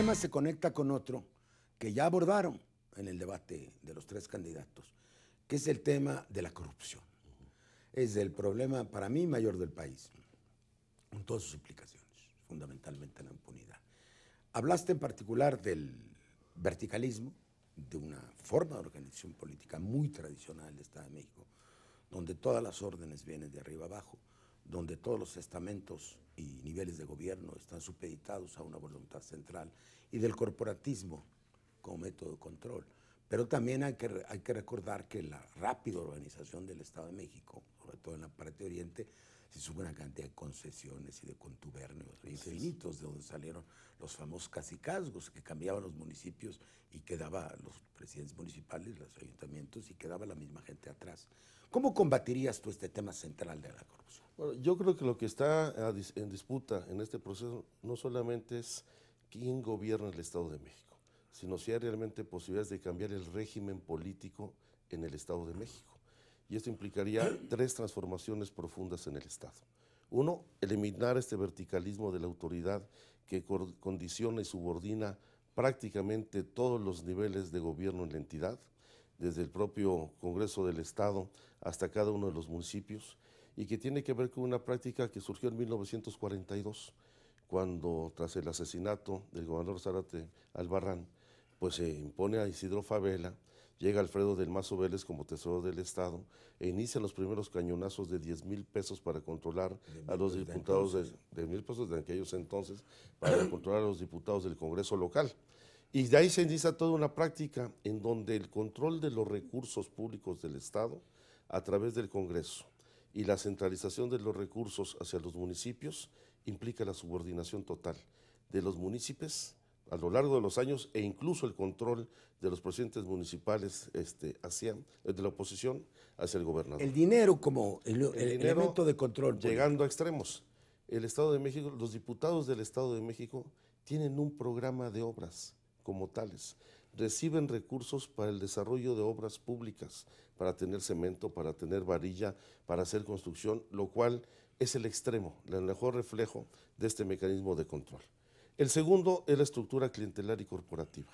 tema se conecta con otro que ya abordaron en el debate de los tres candidatos, que es el tema de la corrupción. Es el problema para mí mayor del país, con todas sus implicaciones, fundamentalmente la impunidad. Hablaste en particular del verticalismo, de una forma de organización política muy tradicional del Estado de México, donde todas las órdenes vienen de arriba abajo, donde todos los estamentos y niveles de gobierno están supeditados a una voluntad central y del corporatismo como método de control. Pero también hay que, recordar que la rápida organización del Estado de México, sobre todo en la parte oriente, se hizo una cantidad de concesiones y de contubernios infinitos de donde salieron los famosos casicazgos que cambiaban los municipios y quedaba los presidentes municipales, los ayuntamientos y quedaba la misma gente atrás. ¿Cómo combatirías tú este tema central de la corrupción? Bueno, yo creo que lo que está en disputa en este proceso no solamente es quién gobierna el Estado de México, sino si hay realmente posibilidades de cambiar el régimen político en el Estado de México y esto implicaría tres transformaciones profundas en el Estado. Uno, eliminar este verticalismo de la autoridad que condiciona y subordina prácticamente todos los niveles de gobierno en la entidad, desde el propio Congreso del Estado hasta cada uno de los municipios, y que tiene que ver con una práctica que surgió en 1942, cuando tras el asesinato del gobernador Zárate Albarrán, pues se impone a Isidro Favela Llega Alfredo del Mazo Vélez como tesoro del Estado e inicia los primeros cañonazos de 10 mil pesos para controlar a los diputados, de, mil pesos de aquellos entonces, para controlar a los diputados del Congreso local. Y de ahí se inicia toda una práctica en donde el control de los recursos públicos del Estado a través del Congreso y la centralización de los recursos hacia los municipios implica la subordinación total de los municipios a lo largo de los años e incluso el control de los presidentes municipales este, hacia, eh, de la oposición hacia el gobernador. El dinero como el, elemento de control. Llegando a extremos. El Estado de México, los diputados del Estado de México tienen un programa de obras como tales. Reciben recursos para el desarrollo de obras públicas, para tener cemento, para tener varilla, para hacer construcción, lo cual es el extremo, el mejor reflejo de este mecanismo de control. El segundo es la estructura clientelar y corporativa,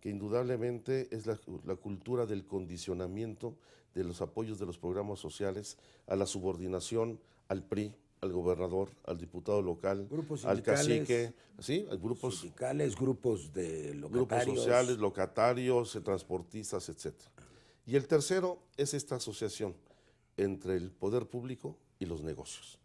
que indudablemente es la, cultura del condicionamiento de los apoyos de los programas sociales a la subordinación al PRI, al gobernador, al diputado local, al cacique, ¿sí? grupos sindicales, grupos de locatarios. Grupos sociales, locatarios, eh, transportistas, etc. Y el tercero es esta asociación entre el poder público y los negocios.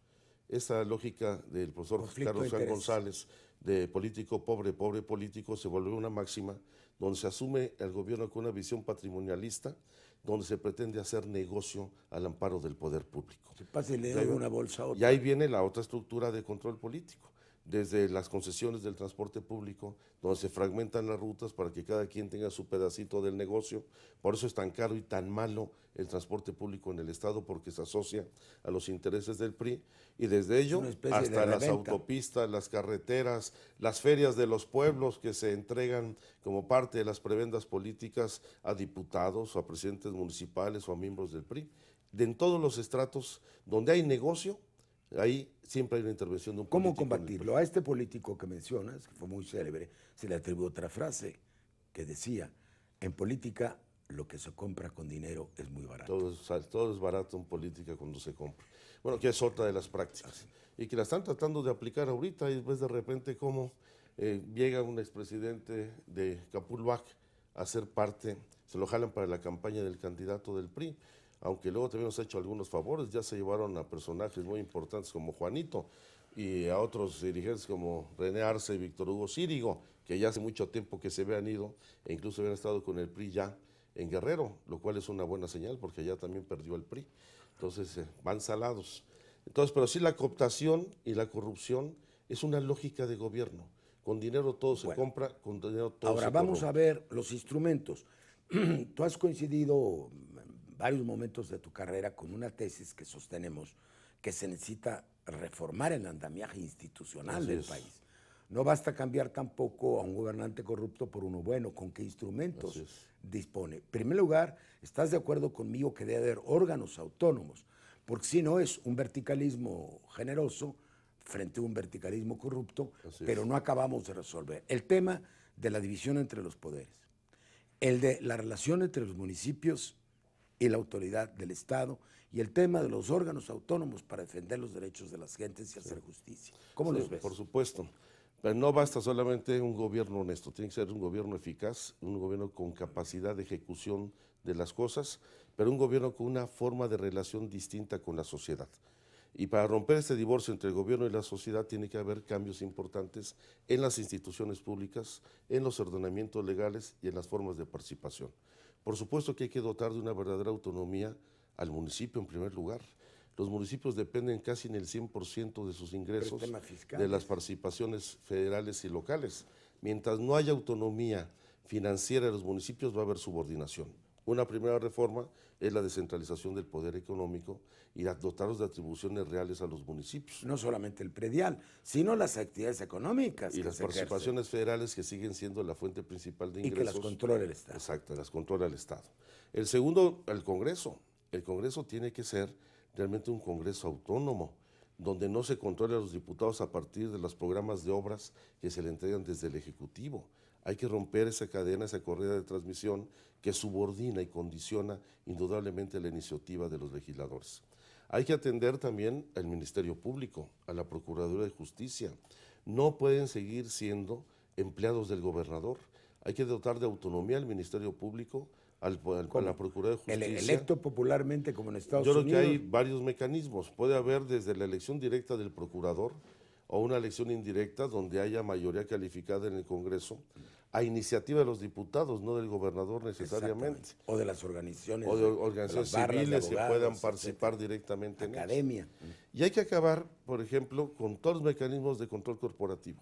Esa lógica del profesor Carlos González de político pobre, pobre político, se volvió una máxima donde se asume el gobierno con una visión patrimonialista, donde se pretende hacer negocio al amparo del poder público. Se le una bolsa a otra. Y ahí viene la otra estructura de control político desde las concesiones del transporte público, donde se fragmentan las rutas para que cada quien tenga su pedacito del negocio. Por eso es tan caro y tan malo el transporte público en el Estado, porque se asocia a los intereses del PRI. Y desde ello hasta las autopistas, las carreteras, las ferias de los pueblos que se entregan como parte de las prebendas políticas a diputados, o a presidentes municipales o a miembros del PRI. De en todos los estratos donde hay negocio, Ahí siempre hay una intervención de un ¿Cómo combatirlo? A este político que mencionas, que fue muy célebre, se le atribuyó otra frase que decía, en política lo que se compra con dinero es muy barato. Todo es, barato en política cuando se compra. Bueno, que es otra de las prácticas. Y que la están tratando de aplicar ahorita y ves de repente cómo eh, llega un expresidente de Capulbac a ser parte, se lo jalan para la campaña del candidato del PRI aunque luego también nos ha hecho algunos favores, ya se llevaron a personajes muy importantes como Juanito y a otros dirigentes como René Arce y Víctor Hugo Sírigo, que ya hace mucho tiempo que se habían ido e incluso habían estado con el PRI ya en Guerrero, lo cual es una buena señal porque ya también perdió el PRI. Entonces eh, van salados. Entonces, pero sí la cooptación y la corrupción es una lógica de gobierno. Con dinero todo se compra, con dinero todo ahora compra. Ahora vamos a ver los instrumentos. Tú has coincidido, varios momentos de tu carrera con una tesis que sostenemos que se necesita reformar el andamiaje institucional del país. No basta cambiar tampoco a un gobernante corrupto por uno bueno, con qué instrumentos dispone. En primer lugar, ¿estás de acuerdo conmigo que debe haber órganos autónomos? Porque si no es un verticalismo generoso frente a un verticalismo corrupto, pero no acabamos de resolver. El tema de la división entre los poderes, el de la relación entre los municipios y la autoridad del Estado y el tema de los órganos autónomos para defender los derechos de las gentes y hacer justicia. ¿Cómo ves? Por supuesto. Pero no basta solamente un gobierno honesto, tiene que ser un gobierno eficaz, un gobierno con capacidad de ejecución de las cosas, pero un gobierno con una forma de relación distinta con la sociedad. Y para romper este divorcio entre el gobierno y la sociedad tiene que haber cambios importantes en las instituciones públicas, en los ordenamientos legales y en las formas de participación. Por supuesto que hay que dotar de una verdadera autonomía al municipio en primer lugar. Los municipios dependen casi en el 100% de sus ingresos de las participaciones federales y locales. Mientras no haya autonomía financiera de los municipios va a haber subordinación. Una primera reforma es la descentralización del poder económico y dotarlos de atribuciones reales a los municipios. No solamente el predial, sino las actividades económicas. Y las participaciones federales que siguen siendo la fuente principal de ingresos. Y que las controla el Estado. Exacto, las controla el Estado. El segundo, el Congreso. El Congreso tiene que ser realmente un Congreso autónomo, donde no se controle a los diputados a partir de los programas de obras que se le entregan desde el Ejecutivo hay que romper esa cadena, esa correa de transmisión que subordina y condiciona indudablemente la iniciativa de los legisladores. Hay que atender también al Ministerio Público, a la Procuraduría de Justicia. No pueden seguir siendo empleados del gobernador. Hay que dotar de autonomía al Ministerio Público, al, a la Procuraduría de Justicia. El electo popularmente como en Estados Unidos. Yo creo que hay varios mecanismos. Puede haber desde la elección directa del procurador, o una elección indirecta donde haya mayoría calificada en el Congreso a iniciativa de los diputados, no del gobernador necesariamente. O de las organizaciones. O organizaciones civiles que puedan participar directamente en Academia. Y hay que acabar, por ejemplo, con todos los mecanismos de control corporativo.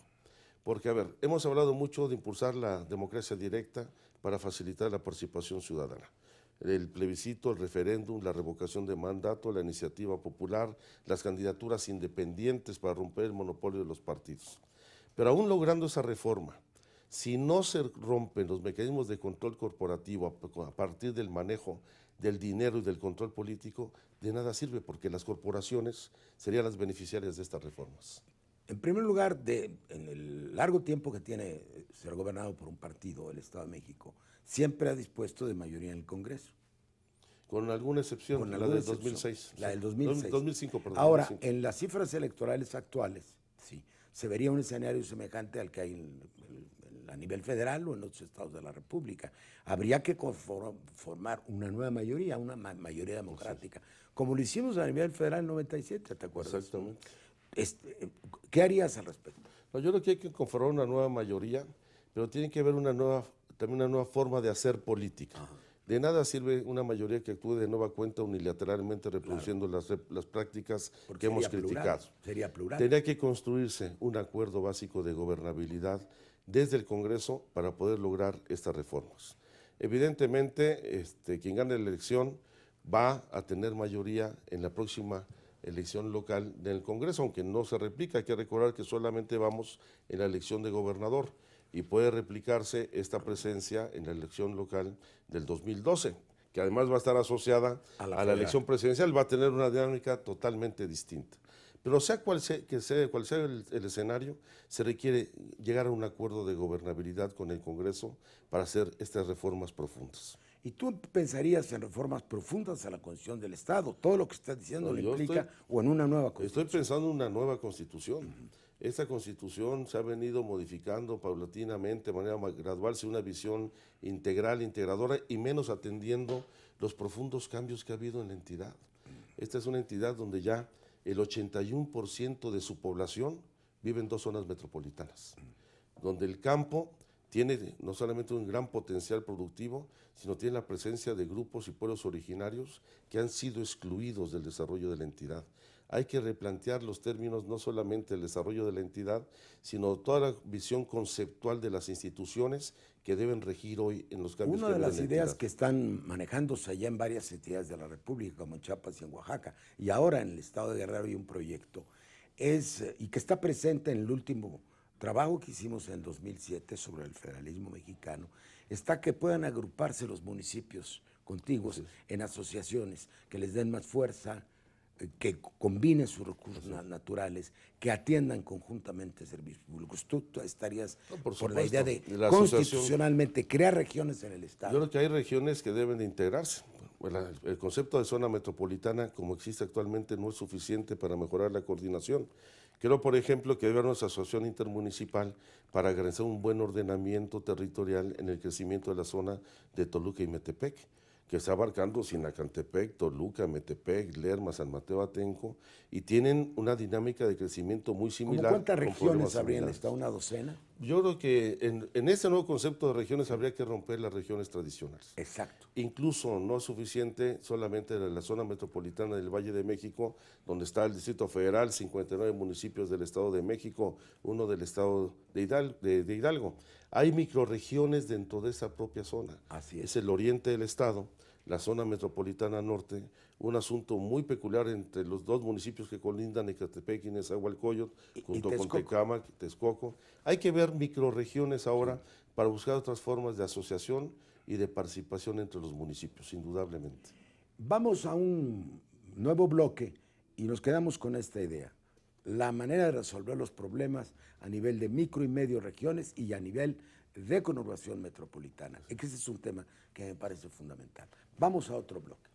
Porque, a ver, hemos hablado mucho de impulsar la democracia directa para facilitar la participación ciudadana el plebiscito, el referéndum, la revocación de mandato, la iniciativa popular, las candidaturas independientes para romper el monopolio de los partidos. Pero aún logrando esa reforma, si no se rompen los mecanismos de control corporativo a partir del manejo del dinero y del control político, de nada sirve porque las corporaciones serían las beneficiarias de estas reformas. En primer lugar, en el largo tiempo que tiene eh, ser gobernado por un partido, el Estado de México, siempre ha dispuesto de mayoría en el Congreso. Con alguna excepción, Con la del 2006. La del 2006. 2005, perdón. Ahora, en las cifras electorales actuales, sí, se vería un escenario semejante al que hay a nivel federal o en otros estados de la República. Habría que formar una nueva mayoría, una mayoría democrática, como lo hicimos a nivel federal en 97, ¿te acuerdas? Exactamente. Este, eh, ¿Qué harías al respecto? No, yo creo que hay que conformar una nueva mayoría, pero tiene que haber una nueva, también una nueva forma de hacer política. De nada sirve una mayoría que actúe de nueva cuenta unilateralmente reproduciendo las, prácticas que hemos criticado. Sería plural. Tendría que construirse un acuerdo básico de gobernabilidad desde el Congreso para poder lograr estas reformas. Evidentemente, este, quien gane la elección va a tener mayoría en la próxima elección local del Congreso, aunque no se replica. Hay que recordar que solamente vamos en la elección de gobernador y puede replicarse esta presencia en la elección local del 2012, que además va a estar asociada a la, elección presidencial, va a tener una dinámica totalmente distinta. Pero sea cual sea, que sea el, escenario, se requiere llegar a un acuerdo de gobernabilidad con el Congreso para hacer estas reformas profundas. Y tú pensarías en reformas profundas a la constitución del Estado. Todo lo que estás diciendo lo implica o en una nueva constitución. Estoy pensando en una nueva constitución. Esta constitución se ha venido modificando paulatinamente, de manera gradual, sin una visión integral, integradora y menos atendiendo los profundos cambios que ha habido en la entidad. Esta es una entidad donde ya el 81% de su población vive en dos zonas metropolitanas, donde el campo tiene no solamente un gran potencial productivo, sino tiene la presencia de grupos y pueblos originarios que han sido excluidos del desarrollo de la entidad. Hay que replantear los términos no solamente el desarrollo de la entidad, sino toda la visión conceptual de las instituciones que deben regir hoy en los cambios. Una de las ideas que están manejándose allá en varias entidades de la República, como en Chiapas y en Oaxaca, y ahora en el estado de Guerrero hay un proyecto, es, y que está presente en el último trabajo que hicimos en 2007 sobre el federalismo mexicano está que puedan agruparse los municipios contiguos en asociaciones que les den más fuerza, eh, que combinen sus recursos naturales, que atiendan conjuntamente servicios públicos. Tú, estarías por, la idea de constitucionalmente crear regiones en el Estado. Yo creo que hay regiones que deben de integrarse. Pues el concepto de zona metropolitana como existe actualmente no es suficiente para mejorar la coordinación. Creo, por ejemplo, que debe haber asociación intermunicipal para garantizar un buen ordenamiento territorial en el crecimiento de la zona de Toluca y Metepec, que está abarcando Sinacantepec, Toluca, Metepec, Lerma, San Mateo, Atenco, y tienen una dinámica de crecimiento muy similar. ¿Cuántas regiones habrían? ¿Está una docena? yo creo que en, este ese nuevo concepto de regiones habría que romper las regiones tradicionales. Exacto. Incluso no es suficiente solamente la, zona metropolitana del Valle de México, donde está el Distrito Federal, 59 municipios del Estado de México, uno del Estado de Hidalgo. de Hidalgo. Hay microregiones dentro de esa propia zona. Así es. Es el oriente del Estado la zona metropolitana norte, un asunto muy peculiar entre los dos municipios que colindan, Ecatepec y Nezahualcóyotl, junto con Tecámac Texcoco. Hay que ver microregiones ahora para buscar otras formas de asociación y de participación entre los municipios, indudablemente. Vamos a un nuevo bloque y nos quedamos con esta idea. La manera de resolver los problemas a nivel de micro y medio regiones y a nivel de conurbación metropolitana. que Ese es un tema que me parece fundamental. Vamos a otro bloque.